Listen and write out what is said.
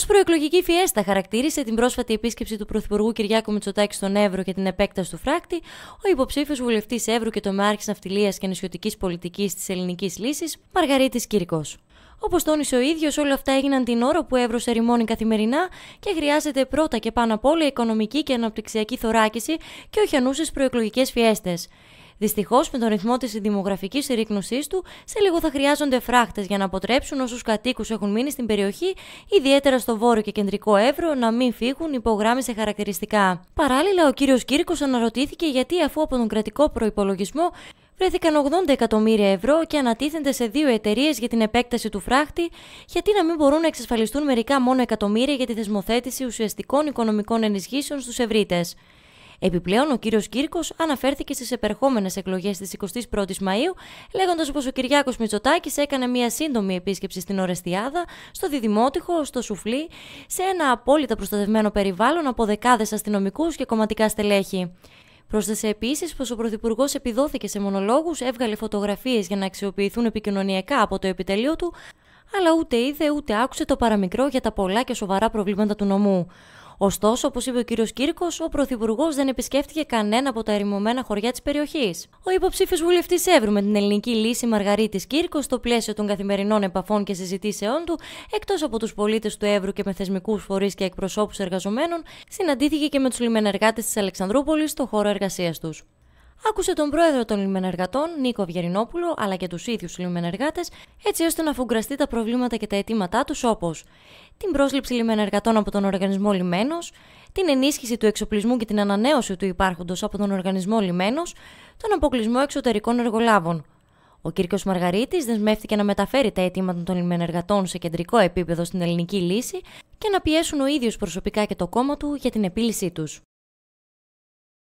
Ως προεκλογική φιέστα χαρακτήρισε την πρόσφατη επίσκεψη του Πρωθυπουργού Κυριάκου Μητσοτάκη στον Εύρο και την επέκταση του φράκτη, ο υποψήφιος βουλευτής Εύρου και τομεάρχη ναυτιλίας και νησιωτικής πολιτικής της ελληνικής λύσης, Μαργαρίτης Κυρικό. Όπως τόνισε ο ίδιος, όλα αυτά έγιναν την ώρα που Εύρος ερημώνει καθημερινά και χρειάζεται πρώτα και πάνω απ' όλα οικονομική και αναπτυξιακή θωράκιση και όχι ανούσες προεκλογικές φιέστες. Δυστυχώς, με τον ρυθμό της δημογραφικής συρρήκνωσής του, σε λίγο θα χρειάζονται φράχτες για να αποτρέψουν όσους κατοίκους έχουν μείνει στην περιοχή, ιδιαίτερα στο βόρειο και κεντρικό Εύρο, να μην φύγουν, υπογράμμισε χαρακτηριστικά. Παράλληλα, ο κύριος Κύρκος αναρωτήθηκε γιατί αφού από τον κρατικό προπολογισμό βρέθηκαν 80 εκατομμύρια ευρώ και ανατίθενται σε δύο εταιρείες για την επέκταση του φράχτη, γιατί να μην μπορούν να εξασφαλιστούν μερικά μόνο εκατομμύρια για τη θεσμοθέτηση ουσιαστικών οικονομικών ενισχύσεων στους ευρύτες. Επιπλέον, ο κύριος Κύρκος αναφέρθηκε στις επερχόμενες εκλογές της 21η Μαου, λέγοντας πως ο Κυριάκος Μητσοτάκης έκανε μία σύντομη επίσκεψη στην Ορεστιάδα, στο Διδημότυχο, στο Σουφλί, σε ένα απόλυτα προστατευμένο περιβάλλον από δεκάδες αστυνομικούς και κομματικά στελέχη. Πρόσθεσε επίσης πως ο Πρωθυπουργός επιδόθηκε σε μονολόγους, έβγαλε φωτογραφίες για να αξιοποιηθούν επικοινωνιακά από το επιτελείο του, αλλά ούτε είδε ούτε άκουσε το παραμικρό για τα πολλά και σοβαρά προβλήματα του νομού. Ωστόσο, όπως είπε ο κύριος Κύρκος, ο Πρωθυπουργός δεν επισκέφτηκε κανένα από τα ερημωμένα χωριά της περιοχής. Ο υποψήφιος βουλευτής Εύρου με την ελληνική λύση Μαργαρίτης Κύρκος, στο πλαίσιο των καθημερινών επαφών και συζητήσεών του, εκτός από τους πολίτες του Εύρου και με θεσμικούς φορείς και εκπροσώπους εργαζομένων, συναντήθηκε και με τους λιμενεργάτες της Αλεξανδρούπολης στο χώρο εργασίας τους άκουσε τον πρόεδρο των λιμενεργατών, Νίκο Βιερινόπουλο, αλλά και τους ίδιους λιμενεργάτες, έτσι ώστε να φουγκραστεί τα προβλήματα και τα αιτήματά τους όπως την πρόσληψη λιμενεργατών από τον Οργανισμό Λιμένος, την ενίσχυση του εξοπλισμού και την ανανέωση του υπάρχοντος από τον Οργανισμό Λιμένος, τον αποκλεισμό εξωτερικών εργολάβων. Ο Κύρκος Μαργαρίτης δεσμεύτηκε να μεταφέρει τα αιτήματα των λιμενεργατών σε κεντρικό επίπεδο στην ελληνική λύση και να πιέσουν ο ίδιος προσωπικά και το κόμμα του για την επίλυσή τους.